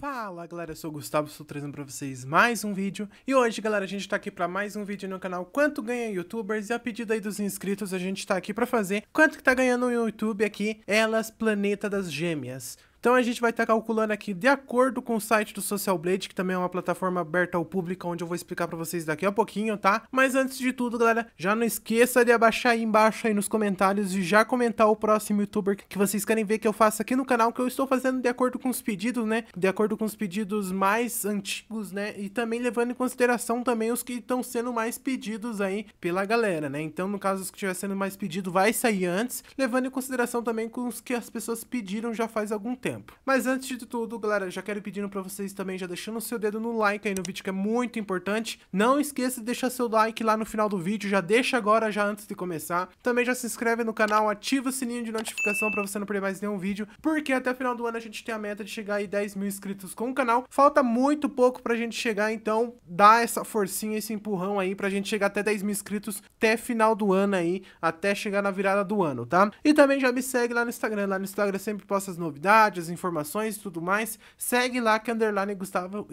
Fala galera, eu sou o Gustavo, estou trazendo para vocês mais um vídeo E hoje galera, a gente está aqui para mais um vídeo no canal Quanto ganha Youtubers E a pedido aí dos inscritos, a gente está aqui para fazer Quanto que tá ganhando o YouTube aqui Elas Planeta das Gêmeas então a gente vai estar tá calculando aqui de acordo com o site do Social Blade, que também é uma plataforma aberta ao público, onde eu vou explicar para vocês daqui a pouquinho, tá? Mas antes de tudo, galera, já não esqueça de abaixar aí embaixo aí nos comentários e já comentar o próximo youtuber que vocês querem ver que eu faça aqui no canal, que eu estou fazendo de acordo com os pedidos, né? De acordo com os pedidos mais antigos, né? E também levando em consideração também os que estão sendo mais pedidos aí pela galera, né? Então, no caso, os que estiver sendo mais pedido vai sair antes, levando em consideração também com os que as pessoas pediram já faz algum tempo tempo. Mas antes de tudo, galera, já quero pedindo para vocês também já deixando o seu dedo no like aí no vídeo, que é muito importante. Não esqueça de deixar seu like lá no final do vídeo, já deixa agora, já antes de começar. Também já se inscreve no canal, ativa o sininho de notificação para você não perder mais nenhum vídeo, porque até o final do ano a gente tem a meta de chegar aí 10 mil inscritos com o canal. Falta muito pouco pra gente chegar, então dá essa forcinha, esse empurrão aí pra gente chegar até 10 mil inscritos até final do ano aí, até chegar na virada do ano, tá? E também já me segue lá no Instagram, lá no Instagram sempre posta as novidades, as informações e tudo mais, segue lá que é underline Gustavo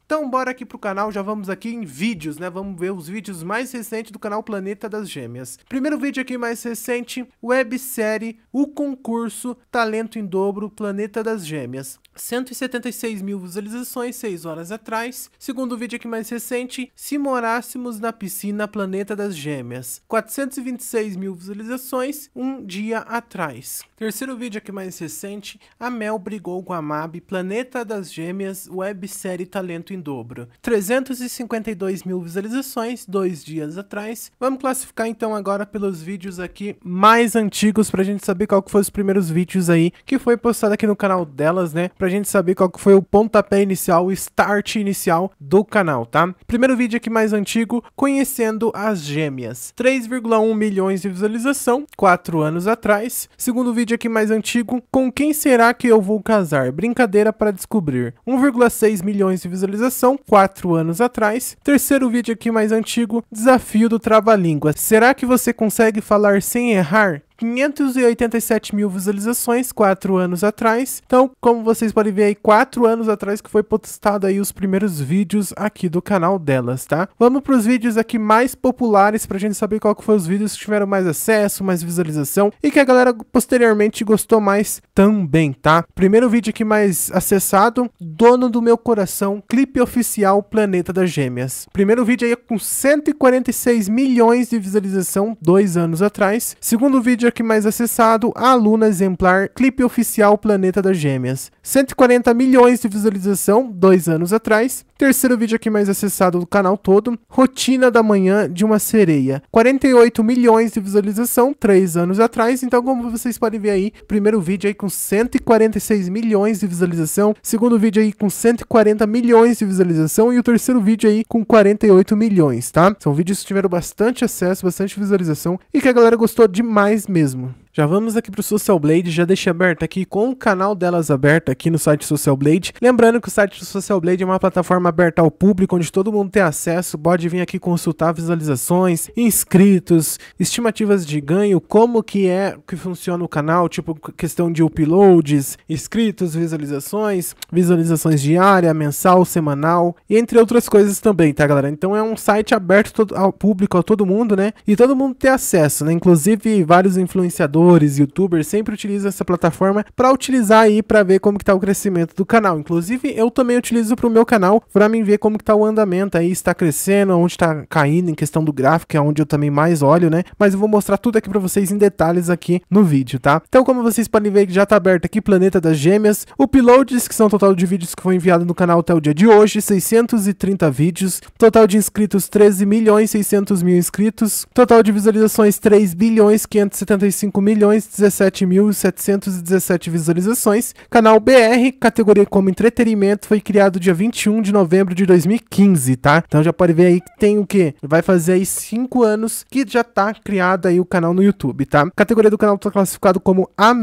Então bora aqui pro canal, já vamos aqui em vídeos, né? Vamos ver os vídeos mais recentes do canal Planeta das Gêmeas. Primeiro vídeo aqui mais recente, websérie O Concurso Talento em Dobro Planeta das Gêmeas. 176 mil visualizações 6 horas atrás. Segundo vídeo aqui mais recente, Se Morássemos na Piscina Planeta das Gêmeas. 426 mil visualizações um dia atrás. Terceiro vídeo aqui mais recente, a Mel brigou com a MAB, Planeta das Gêmeas, websérie Talento em Dobro. 352 mil visualizações, dois dias atrás. Vamos classificar então agora pelos vídeos aqui mais antigos, pra gente saber qual que foi os primeiros vídeos aí, que foi postado aqui no canal delas, né? Pra gente saber qual que foi o pontapé inicial, o start inicial do canal, tá? Primeiro vídeo aqui mais antigo, Conhecendo as Gêmeas. 3,1 milhões de visualização, quatro anos atrás. Segundo vídeo aqui mais antigo, Com Quem Será? Será que eu vou casar? Brincadeira para descobrir. 1,6 milhões de visualização, 4 anos atrás. Terceiro vídeo aqui mais antigo, desafio do trava-língua. Será que você consegue falar sem errar? 587 mil visualizações quatro anos atrás. Então, como vocês podem ver aí, quatro anos atrás que foi postado aí os primeiros vídeos aqui do canal delas, tá? Vamos para os vídeos aqui mais populares para a gente saber qual que foi os vídeos que tiveram mais acesso, mais visualização e que a galera posteriormente gostou mais também, tá? Primeiro vídeo aqui mais acessado, Dono do Meu Coração, clipe oficial Planeta das Gêmeas. Primeiro vídeo aí com 146 milhões de visualização dois anos atrás. Segundo vídeo que mais acessado, a aluna exemplar, clipe oficial Planeta das Gêmeas. 140 milhões de visualização, dois anos atrás. Terceiro vídeo aqui mais acessado do canal todo, rotina da manhã de uma sereia. 48 milhões de visualização, 3 anos atrás, então como vocês podem ver aí, primeiro vídeo aí com 146 milhões de visualização, segundo vídeo aí com 140 milhões de visualização e o terceiro vídeo aí com 48 milhões, tá? São vídeos que tiveram bastante acesso, bastante visualização e que a galera gostou demais mesmo. Já vamos aqui pro Social Blade, já deixei aberto aqui com o canal delas aberto aqui no site Social Blade. Lembrando que o site do Social Blade é uma plataforma aberta ao público, onde todo mundo tem acesso, pode vir aqui consultar visualizações, inscritos, estimativas de ganho, como que é que funciona o canal, tipo questão de uploads, inscritos, visualizações, visualizações diária, mensal, semanal, e entre outras coisas também, tá galera? Então é um site aberto ao público, a todo mundo, né? E todo mundo tem acesso, né? Inclusive vários influenciadores influenciadores, youtubers, sempre utilizam essa plataforma para utilizar aí para ver como que tá o crescimento do canal. Inclusive, eu também utilizo para o meu canal para mim ver como que tá o andamento aí, está crescendo, onde está caindo em questão do gráfico, é onde eu também mais olho, né? Mas eu vou mostrar tudo aqui para vocês em detalhes aqui no vídeo, tá? Então, como vocês podem ver que já tá aberto aqui Planeta das Gêmeas, uploads, que são o total de vídeos que foi enviado no canal até o dia de hoje, 630 vídeos, total de inscritos 13 milhões 600 mil inscritos, total de visualizações 3 bilhões 575 milhões 17.717 visualizações. Canal BR, categoria como entretenimento, foi criado dia 21 de novembro de 2015, tá? Então já pode ver aí que tem o quê? Vai fazer aí 5 anos que já tá criado aí o canal no YouTube, tá? Categoria do canal tá classificado como A-,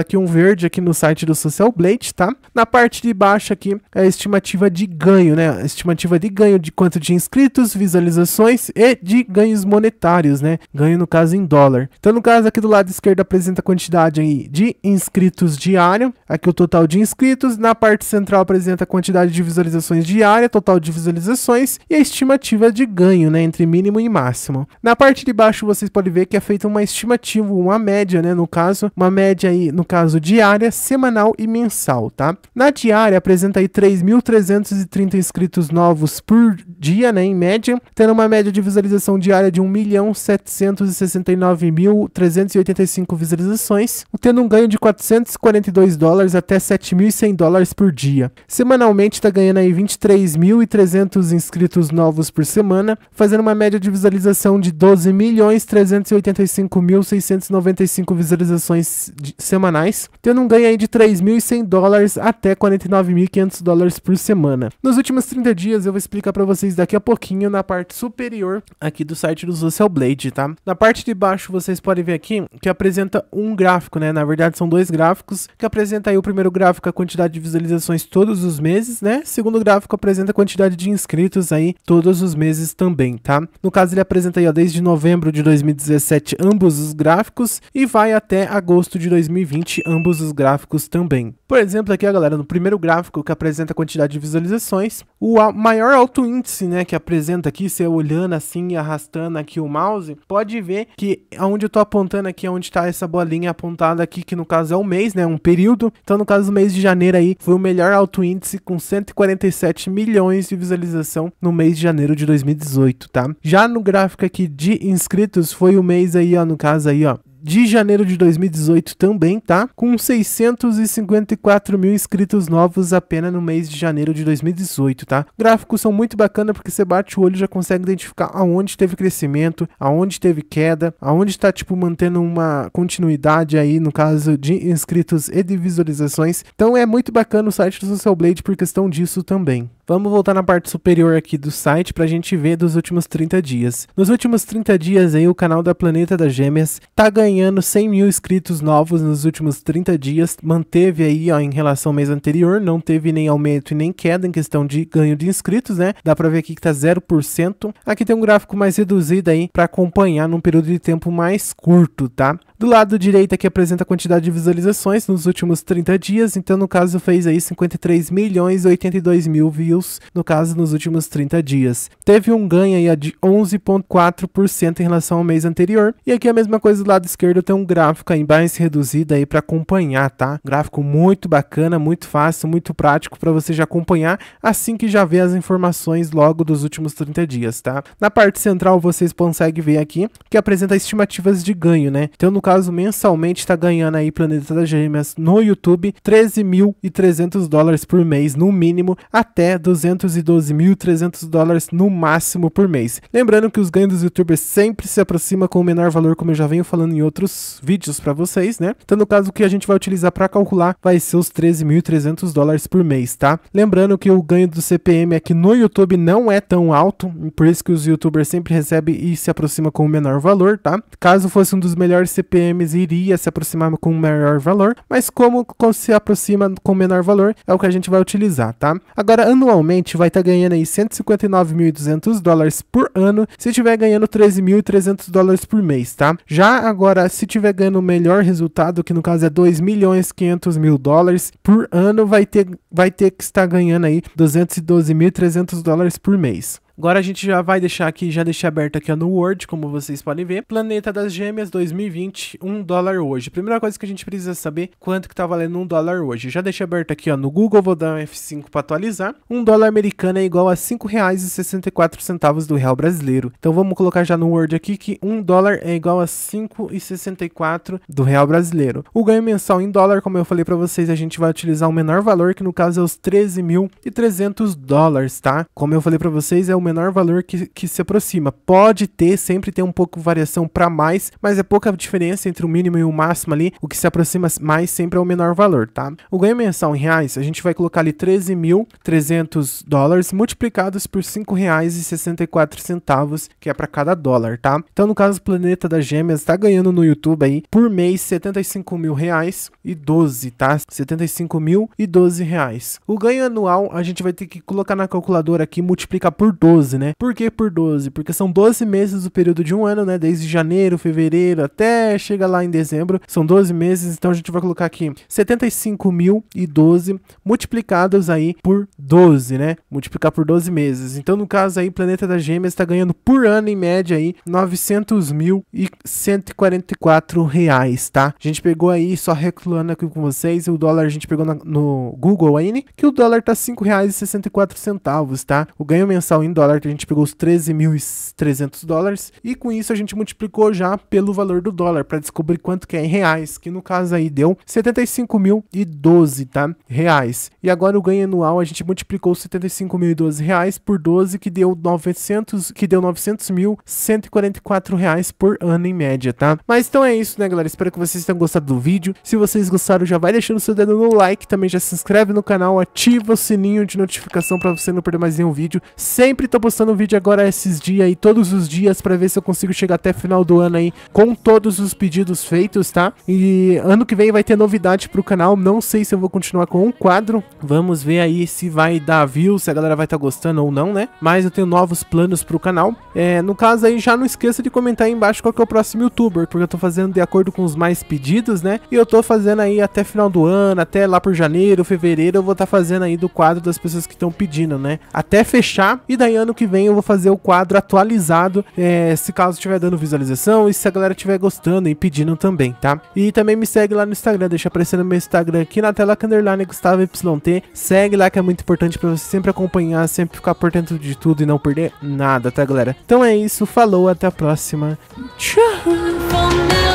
aqui um verde aqui no site do Social Blade, tá? Na parte de baixo aqui é a estimativa de ganho, né? estimativa de ganho de quanto de inscritos, visualizações e de ganhos monetários, né? Ganho no caso em dólar. Então no caso aqui do lado esquerdo esquerda apresenta a quantidade de inscritos diário, aqui o total de inscritos, na parte central apresenta a quantidade de visualizações diária, total de visualizações e a estimativa de ganho, né, entre mínimo e máximo. Na parte de baixo vocês podem ver que é feita uma estimativa, uma média, né, no caso, uma média aí, no caso, diária, semanal e mensal, tá? Na diária apresenta aí 3.330 inscritos novos por dia, né, em média, tendo uma média de visualização diária de 1.769.385 5 visualizações, tendo um ganho de 442 dólares até 7.100 dólares por dia. Semanalmente está ganhando aí 23.300 inscritos novos por semana, fazendo uma média de visualização de 12.385.695 visualizações de, semanais, tendo um ganho aí de 3.100 dólares até 49.500 dólares por semana. Nos últimos 30 dias eu vou explicar para vocês daqui a pouquinho na parte superior aqui do site do Social Blade, tá? Na parte de baixo vocês podem ver aqui que a apresenta um gráfico, né? Na verdade, são dois gráficos que apresenta aí o primeiro gráfico a quantidade de visualizações todos os meses, né? segundo gráfico apresenta a quantidade de inscritos aí todos os meses também, tá? No caso, ele apresenta aí ó, desde novembro de 2017 ambos os gráficos e vai até agosto de 2020 ambos os gráficos também. Por exemplo, aqui, ó, galera, no primeiro gráfico que apresenta a quantidade de visualizações, o maior alto índice, né, que apresenta aqui, você olhando assim e arrastando aqui o mouse, pode ver que aonde eu tô apontando aqui, onde tá tá essa bolinha apontada aqui, que no caso é um mês, né? Um período. Então, no caso do mês de janeiro aí, foi o melhor alto índice com 147 milhões de visualização no mês de janeiro de 2018, tá? Já no gráfico aqui de inscritos, foi o mês aí, ó, no caso aí, ó, de janeiro de 2018 também, tá? Com 654 mil inscritos novos apenas no mês de janeiro de 2018, tá? Gráficos são muito bacana porque você bate o olho e já consegue identificar aonde teve crescimento, aonde teve queda, aonde está tipo mantendo uma continuidade aí no caso de inscritos e de visualizações. Então é muito bacana o site do Social Blade por questão disso também. Vamos voltar na parte superior aqui do site para a gente ver dos últimos 30 dias. Nos últimos 30 dias aí, o canal da Planeta das Gêmeas tá ganhando 100 mil inscritos novos nos últimos 30 dias. Manteve aí ó, em relação ao mês anterior, não teve nem aumento e nem queda em questão de ganho de inscritos, né? Dá para ver aqui que tá 0%. Aqui tem um gráfico mais reduzido aí para acompanhar num período de tempo mais curto, tá? Do lado direito aqui apresenta a quantidade de visualizações nos últimos 30 dias, então no caso fez aí 53 milhões e 82 mil views, no caso nos últimos 30 dias. Teve um ganho aí de 11.4% em relação ao mês anterior. E aqui a mesma coisa do lado esquerdo, tem um gráfico aí mais reduzido aí para acompanhar, tá? gráfico muito bacana, muito fácil, muito prático para você já acompanhar assim que já vê as informações logo dos últimos 30 dias, tá? Na parte central vocês conseguem ver aqui que apresenta estimativas de ganho, né? Então no caso, mensalmente está ganhando aí Planeta das Gêmeas no YouTube 13.300 dólares por mês, no mínimo, até 212.300 dólares no máximo por mês. Lembrando que os ganhos dos youtubers sempre se aproximam com o menor valor, como eu já venho falando em outros vídeos para vocês, né? Então, no caso, o que a gente vai utilizar para calcular vai ser os 13.300 dólares por mês, tá? Lembrando que o ganho do CPM aqui no YouTube não é tão alto, por isso que os youtubers sempre recebem e se aproximam com o menor valor, tá? Caso fosse um dos melhores CPM CPMs iria se aproximar com um maior valor, mas como se aproxima com menor valor é o que a gente vai utilizar, tá? Agora, anualmente, vai estar tá ganhando aí 159.200 dólares por ano, se estiver ganhando 13.300 dólares por mês, tá? Já agora, se estiver ganhando o melhor resultado, que no caso é 2 milhões 500 mil dólares por ano, vai ter, vai ter que estar ganhando aí 212.300 dólares por mês. Agora a gente já vai deixar aqui, já deixei aberto aqui no Word, como vocês podem ver. Planeta das Gêmeas 2020, 1 dólar hoje. Primeira coisa que a gente precisa saber, quanto que tá valendo 1 dólar hoje. Já deixei aberto aqui ó, no Google, vou dar um F5 para atualizar. 1 dólar americano é igual a R$ 5,64 do real brasileiro. Então vamos colocar já no Word aqui que 1 dólar é igual a R$ 5,64 do real brasileiro. O ganho mensal em dólar, como eu falei para vocês, a gente vai utilizar o menor valor, que no caso é os 13.300 dólares, tá? Como eu falei para vocês, é o menor valor que, que se aproxima. Pode ter, sempre tem um pouco de variação para mais, mas é pouca diferença entre o mínimo e o máximo ali. O que se aproxima mais sempre é o menor valor, tá? O ganho mensal em reais, a gente vai colocar ali 13.300 dólares multiplicados por R$ 5,64, que é para cada dólar, tá? Então, no caso, o Planeta das Gêmeas está ganhando no YouTube aí por mês 75 mil reais e 12, tá? 75 mil e 12 reais. O ganho anual a gente vai ter que colocar na calculadora aqui multiplicar por 12 12, né? Por que por 12? Porque são 12 meses do período de um ano, né? Desde janeiro, fevereiro até chega lá em dezembro. São 12 meses, então a gente vai colocar aqui 75.012 multiplicados aí por 12, né? Multiplicar por 12 meses. Então, no caso aí, Planeta das Gêmeas está ganhando por ano, em média, aí, 900.144 reais, tá? A gente pegou aí, só reclamando aqui com vocês, o dólar a gente pegou na, no Google aí, que o dólar tá R$ 5,64, tá? O ganho mensal em dólar dólar, que a gente pegou os 13.300 dólares, e com isso a gente multiplicou já pelo valor do dólar, para descobrir quanto que é em reais, que no caso aí deu 75.012, tá? Reais. E agora o ganho anual, a gente multiplicou 75.012 reais por 12, que deu 900, que deu 900.144 reais por ano em média, tá? Mas então é isso, né, galera? Espero que vocês tenham gostado do vídeo. Se vocês gostaram, já vai deixando seu dedo no like, também já se inscreve no canal, ativa o sininho de notificação para você não perder mais nenhum vídeo. Sempre tô postando vídeo agora esses dias aí, todos os dias, para ver se eu consigo chegar até final do ano aí com todos os pedidos feitos, tá? E ano que vem vai ter novidade pro canal, não sei se eu vou continuar com um quadro, vamos ver aí se vai dar view, se a galera vai estar tá gostando ou não, né? Mas eu tenho novos planos pro canal. É, no caso aí, já não esqueça de comentar aí embaixo qual que é o próximo youtuber, porque eu tô fazendo de acordo com os mais pedidos, né? E eu tô fazendo aí até final do ano, até lá por janeiro, fevereiro, eu vou estar tá fazendo aí do quadro das pessoas que estão pedindo, né? Até fechar, e daí ano ano que vem eu vou fazer o quadro atualizado, é, se caso estiver dando visualização e se a galera estiver gostando e pedindo também, tá? E também me segue lá no Instagram, deixa aparecendo meu Instagram aqui na tela, underline Gustavo YT. Segue lá que é muito importante para você sempre acompanhar, sempre ficar por dentro de tudo e não perder nada, tá, galera? Então é isso, falou, até a próxima. Tchau!